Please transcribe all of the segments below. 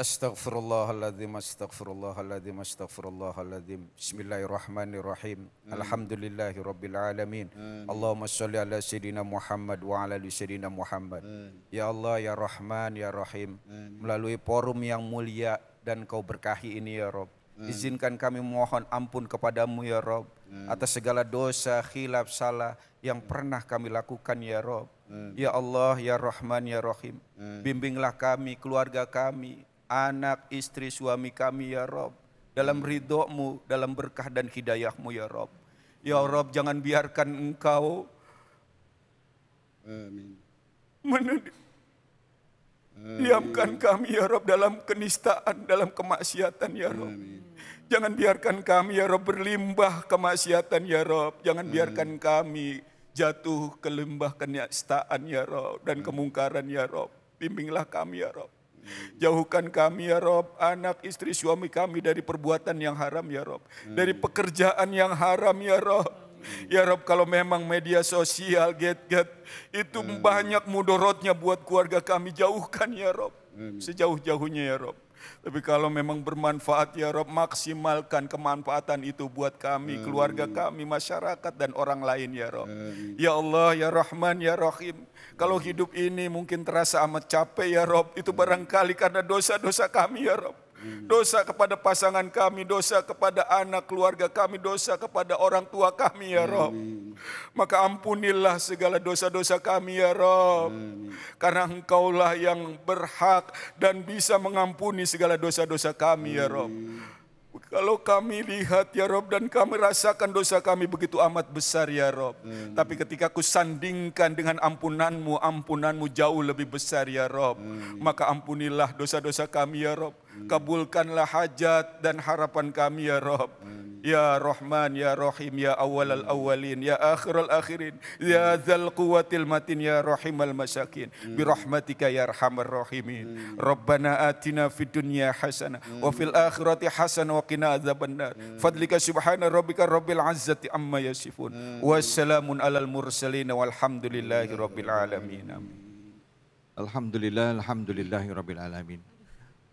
Astaghfirullahaladzim, astaghfirullahaladzim, astaghfirullahaladzim. Bismillahirrahmanirrahim. Hmm. Alhamdulillahi rabbil alamin. Hmm. Allahumma salli ala Sayyidina Muhammad wa ala Sayyidina Muhammad. Hmm. Ya Allah, Ya Rahman, Ya Rahim. Hmm. Melalui forum yang mulia dan kau berkahi ini Ya Rob. Hmm. Izinkan kami mohon ampun kepadamu Ya Rob. Hmm. Atas segala dosa, khilaf, salah yang hmm. pernah kami lakukan Ya Rob. Hmm. Ya Allah, Ya Rahman, Ya Rahim. Hmm. Bimbinglah kami, keluarga kami, anak, istri, suami kami ya Rob. Dalam ridhomu, dalam berkah dan hidayahmu ya Rob. Ya Rob jangan biarkan engkau Amin. Amin. Diamkan kami ya Rob dalam kenistaan, dalam kemaksiatan ya Rob. Amin. Jangan biarkan kami ya Rob berlimbah kemaksiatan ya Rob. Jangan Amin. biarkan kami jatuh ke lembah kenistaan ya Rob dan kemungkaran ya Rob. Bimbinglah kami ya Rob. Jauhkan kami ya Rob, anak istri suami kami dari perbuatan yang haram ya Rob. Dari hmm. pekerjaan yang haram ya Rob. Hmm. Ya Rob kalau memang media sosial get-get itu hmm. banyak mudorotnya buat keluarga kami jauhkan ya Rob. Sejauh-jauhnya ya Rob. Tapi kalau memang bermanfaat ya Rob, maksimalkan kemanfaatan itu buat kami, Amin. keluarga kami, masyarakat dan orang lain ya Rob. Amin. Ya Allah, ya Rahman, ya Rahim. Kalau hidup ini mungkin terasa amat capek ya Rob, itu barangkali karena dosa-dosa kami ya Rob. Dosa kepada pasangan kami, dosa kepada anak keluarga kami, dosa kepada orang tua kami ya Rob. Maka ampunilah segala dosa-dosa kami ya Rob. Karena engkaulah yang berhak dan bisa mengampuni segala dosa-dosa kami ya Rob. Kalau kami lihat ya Rob dan kami rasakan dosa kami begitu amat besar ya Rob. Amin. Tapi ketika ku sandingkan dengan ampunanmu, ampunanmu jauh lebih besar ya Rob. Amin. Maka ampunilah dosa-dosa kami ya Rob kabulkanlah hajat dan harapan kami ya Rob. Ya Rahman, Ya Rahim, Ya Awal al Awalin, Ya Akhir al Akhirin, Ya Zal Quwatil Matin, Ya Rahim al Masakin, Bi Rahmatika Ya Rahman Rahimin. Rabbana atina fi dunya hasana, wa fil akhirati hasana, wa qina azabannar. Fadlika Subhana Rabbika Rabbil Azzati Amma Yasifun. Wassalamun alal mursalin, walhamdulillahi Rabbil Alamin. Alhamdulillah, Alhamdulillahi Rabbil Alamin.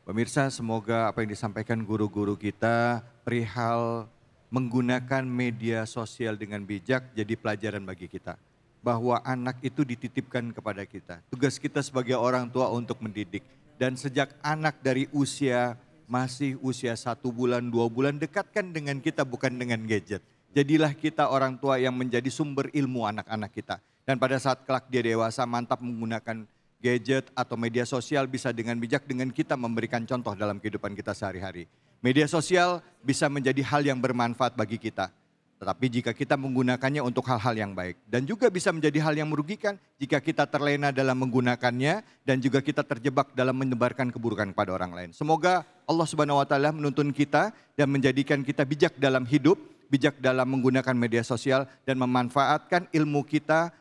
Pemirsa, semoga apa yang disampaikan guru-guru kita perihal menggunakan media sosial dengan bijak jadi pelajaran bagi kita. Bahwa anak itu dititipkan kepada kita. Tugas kita sebagai orang tua untuk mendidik. Dan sejak anak dari usia masih usia satu bulan, dua bulan dekatkan dengan kita bukan dengan gadget. Jadilah kita orang tua yang menjadi sumber ilmu anak-anak kita. Dan pada saat kelak dia dewasa mantap menggunakan gadget atau media sosial bisa dengan bijak dengan kita memberikan contoh dalam kehidupan kita sehari-hari. Media sosial bisa menjadi hal yang bermanfaat bagi kita. Tetapi jika kita menggunakannya untuk hal-hal yang baik dan juga bisa menjadi hal yang merugikan jika kita terlena dalam menggunakannya dan juga kita terjebak dalam menyebarkan keburukan kepada orang lain. Semoga Allah Subhanahu wa taala menuntun kita dan menjadikan kita bijak dalam hidup, bijak dalam menggunakan media sosial dan memanfaatkan ilmu kita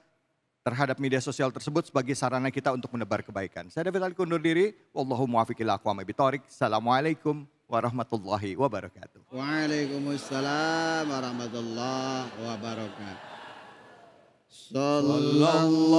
terhadap media sosial tersebut sebagai sarana kita untuk menebar kebaikan. Saya David Ali kundur diri. Wallahu muwafiqil aqwam bitorik. Assalamualaikum warahmatullahi wabarakatuh. Waalaikumsalam warahmatullahi wabarakatuh. Sallallahu